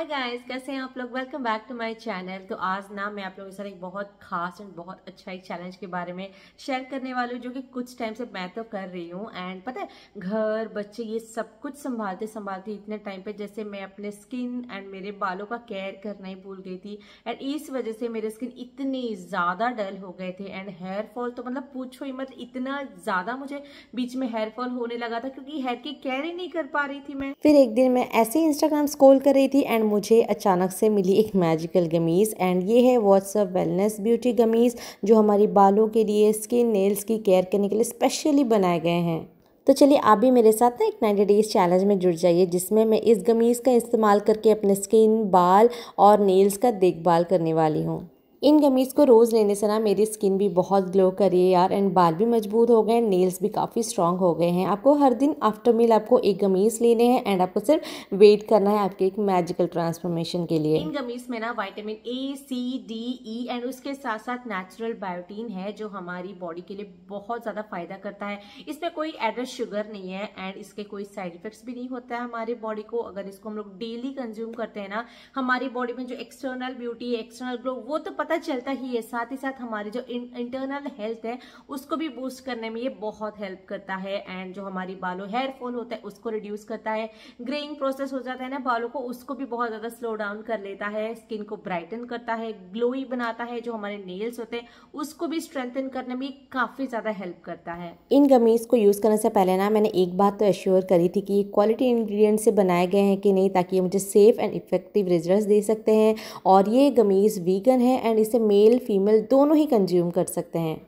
hi guys कैसे हैं आप लोग welcome back to my channel तो आज ना मैं आप लोगों के साथ एक बहुत खास एंड बहुत अच्छा एक चैलेंज के बारे में शेयर करने वाली हूँ जो कि कुछ टाइम से मैं तो कर रही हूँ एंड पता है घर बच्चे ये सब कुछ संभालते संभालते इतने टाइम पे जैसे मैं अपने स्किन एंड मेरे बालों का केयर करना ही भूल गई थी एंड इस वजह से मेरे स्किन इतने ज़्यादा डल हो गए थे एंड हेयर फॉल तो मतलब पूछो ही मत इतना ज़्यादा मुझे बीच में हेयर फॉल होने लगा था क्योंकि हेयर की केयर ही नहीं कर पा रही थी मैं फिर एक दिन मैं ऐसे इंस्टाग्राम स्कोल कर रही थी एंड मुझे अचानक से मिली एक मैजिकल गमीज़ एंड ये है व्हाट्सअप वेलनेस ब्यूटी गमीज़ जो हमारी बालों के लिए स्किन नेल्स की केयर करने के लिए स्पेशली बनाए गए हैं तो चलिए आप भी मेरे साथ ना एक नाइन्टी डेज़ चैलेंज में जुड़ जाइए जिसमें मैं इस गमीज़ का इस्तेमाल करके अपने स्किन बाल और नेल्स का देखभाल करने वाली हूँ इन गमीज़ को रोज़ लेने से ना मेरी स्किन भी बहुत ग्लो करी है यार एंड बाल भी मजबूत हो गए हैं नेल्स भी काफ़ी स्ट्रॉन्ग हो गए हैं आपको हर दिन आफ्टर मील आपको एक गमीज़ लेने हैं एंड आपको सिर्फ वेट करना है आपके एक मैजिकल ट्रांसफॉर्मेशन के लिए इन गमीज़ में ना vitamin A C D E e, and उसके साथ साथ नेचुरल बायोटीन है जो हमारी बॉडी के लिए बहुत ज़्यादा फायदा करता है इसमें कोई एडेड शुगर नहीं है एंड इसके कोई साइड इफेक्ट्स भी नहीं होता है हमारे बॉडी को अगर इसको हम लोग डेली कंज्यूम करते हैं ना हमारी बॉडी में जो एक्सटर्नल ब्यूटी एक्सटर्नल ग्लो वो तो पता पता चलता ही है साथ ही साथ हमारी जो इंटरनल हेल्थ है उसको भी बूस्ट करने में ये बहुत हेल्प करता है एंड जो हमारी बालों हेयर फॉल होता है उसको रिड्यूस करता है ग्रेइंग प्रोसेस हो जाता है ना बालों को उसको भी बहुत ज़्यादा स्लो डाउन कर लेता है स्किन को ब्राइटन करता है ग्लोई बनाता है जो हमारे नेल्स होते हैं उसको भी स्ट्रेंथन करने में काफ़ी ज़्यादा हेल्प करता है इन गमीज़ को यूज़ करने से पहले ना मैंने एक बात तो एश्योर करी थी कि क्वालिटी इंग्रेडिएंट से बनाए गए हैं कि नहीं ताकि ये मुझे सेफ एंड इफेक्टिव रिजल्ट दे सकते हैं और ये गमीज़ वीगन है एंड से मेल फीमेल दोनों ही कंज्यूम कर सकते हैं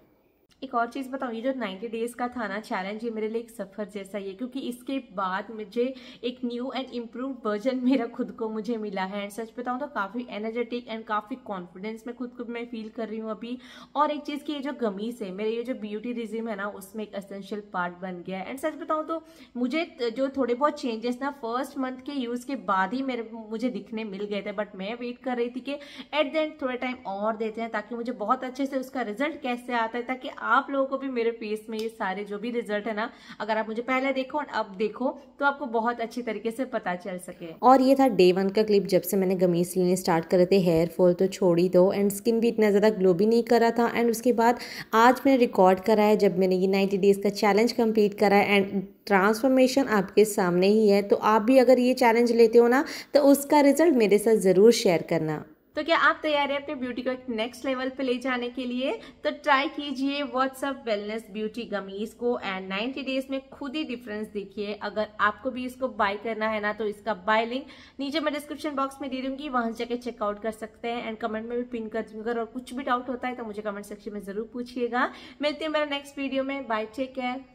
एक और चीज़ बताऊँ ये जो 90 डेज़ का था ना चैलेंज ये मेरे लिए एक सफ़र जैसा ही है क्योंकि इसके बाद मुझे एक न्यू एंड इम्प्रूव वर्जन मेरा खुद को मुझे मिला है एंड सच बताऊँ तो काफ़ी एनर्जेटिक एंड काफ़ी कॉन्फिडेंस में खुद को मैं फील कर रही हूँ अभी और एक चीज़ की ये जो गमीज है मेरे ये जो ब्यूटी रिज्यूम है ना उसमें एक असेंशियल पार्ट बन गया है एंड सच बताऊँ तो मुझे जो थोड़े बहुत चेंजेस ना फर्स्ट मंथ के यूज़ के बाद ही मेरे मुझे दिखने मिल गए थे बट मैं वेट कर रही थी कि एट द एंड थोड़ा टाइम और देते हैं ताकि मुझे बहुत अच्छे से उसका रिजल्ट कैसे आता है ताकि आप लोगों को भी मेरे फेस में ये सारे जो भी रिजल्ट है ना अगर आप मुझे पहले देखो और अब देखो तो आपको बहुत अच्छी तरीके से पता चल सके और ये था डे वन का क्लिप जब से मैंने गमीज लेने स्टार्ट करे थे हेयर फॉल तो छोड़ ही दो एंड स्किन भी इतना ज़्यादा ग्लो भी नहीं करा था एंड उसके बाद आज मैंने रिकॉर्ड करा है जब मैंने ये नाइन्टी डेज़ का चैलेंज कम्प्लीट करा है एंड ट्रांसफॉर्मेशन आपके सामने ही है तो आप भी अगर ये चैलेंज लेते हो ना तो उसका रिजल्ट मेरे साथ ज़रूर शेयर करना तो क्या आप तैयार है अपने ब्यूटी को एक नेक्स्ट लेवल पे ले जाने के लिए तो ट्राई कीजिए व्हाट्सअप वेलनेस ब्यूटी गमीज को एंड 90 डेज में खुद ही डिफरेंस देखिए अगर आपको भी इसको बाय करना है ना तो इसका बाय लिंक नीचे मैं डिस्क्रिप्शन बॉक्स में दे दूंगी वहां जाके चेकआउट कर सकते हैं एंड कमेंट में भी पिन कर दूंगा अगर कुछ भी डाउट होता है तो मुझे कमेंट सेक्शन में जरूर पूछिएगा मिलती हूँ मेरा नेक्स्ट वीडियो में बाय टेक केयर